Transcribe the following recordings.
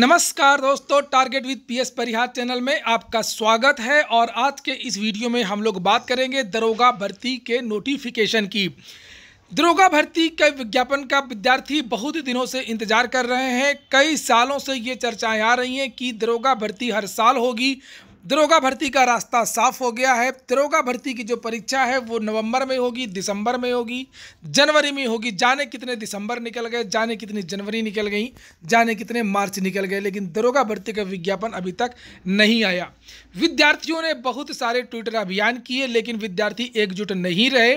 नमस्कार दोस्तों target with PS Parihar channel में आपका स्वागत है और आज के इस वीडियो में हम लोग बात करेंगे दरोगा भर्ती के नोटिफिकेशन की दरोगा भर्ती के विज्ञापन का विद्यार्थी बहुत ही दिनों से इंतजार कर रहे हैं कई सालों से ये चर्चाएं आ रही हैं कि दरोगा भर्ती हर साल होगी दरोगा भर्ती का रास्ता साफ हो गया है दरोगा भर्ती की जो परीक्षा है वो नवंबर में होगी दिसंबर में होगी जनवरी में होगी जाने कितने दिसंबर निकल गए जाने कितनी जनवरी निकल गई जाने कितने मार्च निकल गए लेकिन दरोगा भर्ती का विज्ञापन अभी तक नहीं आया विद्यार्थियों ने बहुत सारे ट्विटर अभियान किए लेकिन विद्यार्थी एकजुट नहीं रहे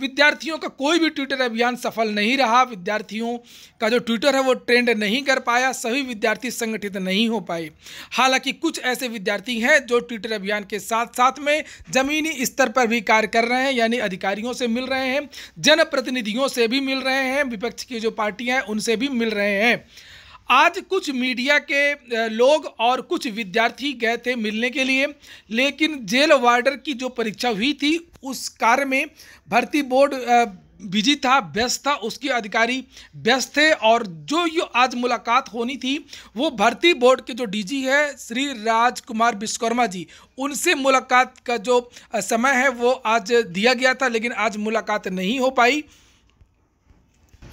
विद्यार्थियों का कोई भी ट्विटर अभियान सफल नहीं रहा विद्यार्थियों का जो ट्विटर है वो ट्रेंड नहीं कर पाया सभी विद्यार्थी संगठित नहीं हो पाए हालांकि कुछ ऐसे विद्यार्थी हैं जो ट्विटर अभियान के साथ साथ में जमीनी स्तर पर भी कार्य कर रहे हैं यानी अधिकारियों से मिल रहे हैं जनप्रतिनिधियों से भी मिल रहे हैं विपक्ष की जो पार्टियाँ हैं उनसे भी मिल रहे हैं आज कुछ मीडिया के लोग और कुछ विद्यार्थी गए थे मिलने के लिए लेकिन जेल वार्डर की जो परीक्षा हुई थी उस कार्य में भर्ती बोर्ड बिजी था व्यस्त था उसके अधिकारी व्यस्त थे और जो ये आज मुलाकात होनी थी वो भर्ती बोर्ड के जो डीजी है श्री राजकुमार विश्वकर्मा जी उनसे मुलाकात का जो समय है वो आज दिया गया था लेकिन आज मुलाकात नहीं हो पाई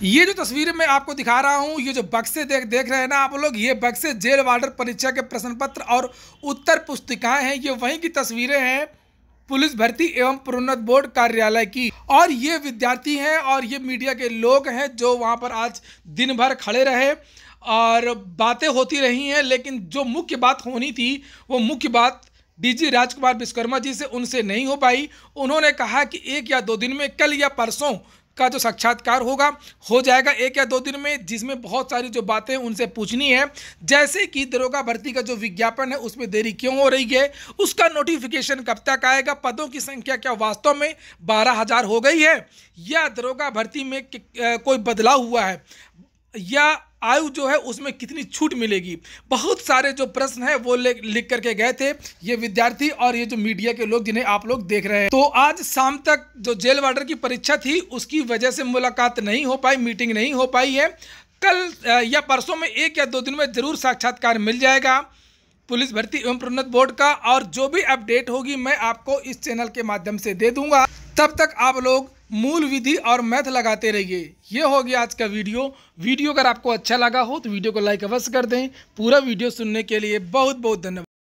ये जो तस्वीरें मैं आपको दिखा रहा हूँ ये जो बक्से देख देख रहे हैं ना आप लोग ये बक्से जेल वार्डर परीक्षा के प्रश्न पत्र और उत्तर पुस्तिकाएं हैं ये वहीं की तस्वीरें हैं पुलिस भर्ती एवं प्रोन्नत बोर्ड कार्यालय की और ये विद्यार्थी हैं और ये मीडिया के लोग हैं जो वहाँ पर आज दिन भर खड़े रहे और बातें होती रही हैं लेकिन जो मुख्य बात होनी थी वो मुख्य बात डीजी राजकुमार विश्वकर्मा जी से उनसे नहीं हो पाई उन्होंने कहा कि एक या दो दिन में कल या परसों का जो साक्षात्कार होगा हो जाएगा एक या दो दिन में जिसमें बहुत सारी जो बातें उनसे पूछनी है जैसे कि दरोगा भर्ती का जो विज्ञापन है उसमें देरी क्यों हो रही है उसका नोटिफिकेशन कब तक आएगा पदों की संख्या क्या वास्तव में बारह हजार हो गई है या दरोगा भर्ती में कोई बदलाव हुआ है या आयु जो है उसमें कितनी छूट मिलेगी बहुत सारे जो प्रश्न है वो लिख करके गए थे ये विद्यार्थी और ये जो मीडिया के लोग जिन्हें आप लोग देख रहे हैं तो आज शाम तक जो जेल वार्डर की परीक्षा थी उसकी वजह से मुलाकात नहीं हो पाई मीटिंग नहीं हो पाई है कल या परसों में एक या दो दिन में ज़रूर साक्षात्कार मिल जाएगा पुलिस भर्ती एवं प्रोन्नत बोर्ड का और जो भी अपडेट होगी मैं आपको इस चैनल के माध्यम से दे दूंगा तब तक आप लोग मूल विधि और मैथ लगाते रहिए ये हो गया आज का वीडियो वीडियो अगर आपको अच्छा लगा हो तो वीडियो को लाइक अवश्य कर दें पूरा वीडियो सुनने के लिए बहुत बहुत धन्यवाद